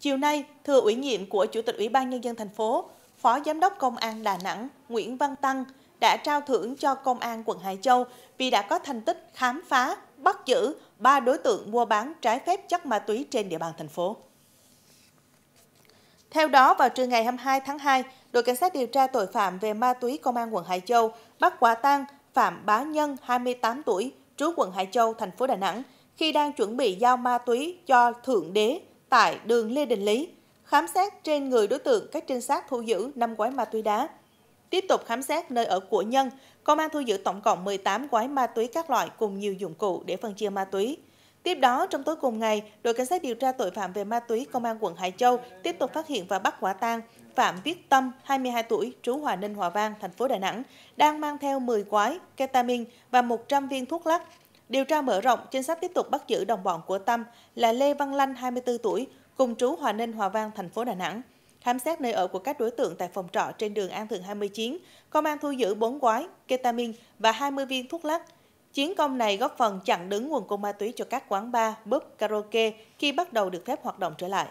Chiều nay, thừa ủy nhiệm của Chủ tịch Ủy ban Nhân dân thành phố, Phó Giám đốc Công an Đà Nẵng Nguyễn Văn Tăng đã trao thưởng cho Công an quận Hải Châu vì đã có thành tích khám phá, bắt giữ 3 đối tượng mua bán trái phép chất ma túy trên địa bàn thành phố. Theo đó, vào trưa ngày 22 tháng 2, đội cảnh sát điều tra tội phạm về ma túy công an quận Hải Châu bắt quả tang Phạm Bá Nhân, 28 tuổi, trú quận Hải Châu, thành phố Đà Nẵng, khi đang chuẩn bị giao ma túy cho Thượng Đế, tại đường Lê Đình Lý. Khám xét trên người đối tượng, các trinh sát thu giữ 5 gói ma túy đá. Tiếp tục khám xét nơi ở của Nhân, công an thu giữ tổng cộng 18 gói ma túy các loại cùng nhiều dụng cụ để phân chia ma túy. Tiếp đó, trong tối cùng ngày, đội cảnh sát điều tra tội phạm về ma túy công an quận Hải Châu tiếp tục phát hiện và bắt quả tang Phạm Viết Tâm, 22 tuổi, trú Hòa Ninh, Hòa Vang, thành phố Đà Nẵng, đang mang theo 10 gói ketamin và 100 viên thuốc lắc Điều tra mở rộng, trinh sát tiếp tục bắt giữ đồng bọn của Tâm là Lê Văn Lanh, 24 tuổi, cùng trú Hòa Ninh, Hòa Vang, thành phố Đà Nẵng. Khám xét nơi ở của các đối tượng tại phòng trọ trên đường An Thượng 29, công an thu giữ 4 gói, ketamin và 20 viên thuốc lắc. Chiến công này góp phần chặn đứng nguồn cung ma túy cho các quán bar, búp, karaoke khi bắt đầu được phép hoạt động trở lại.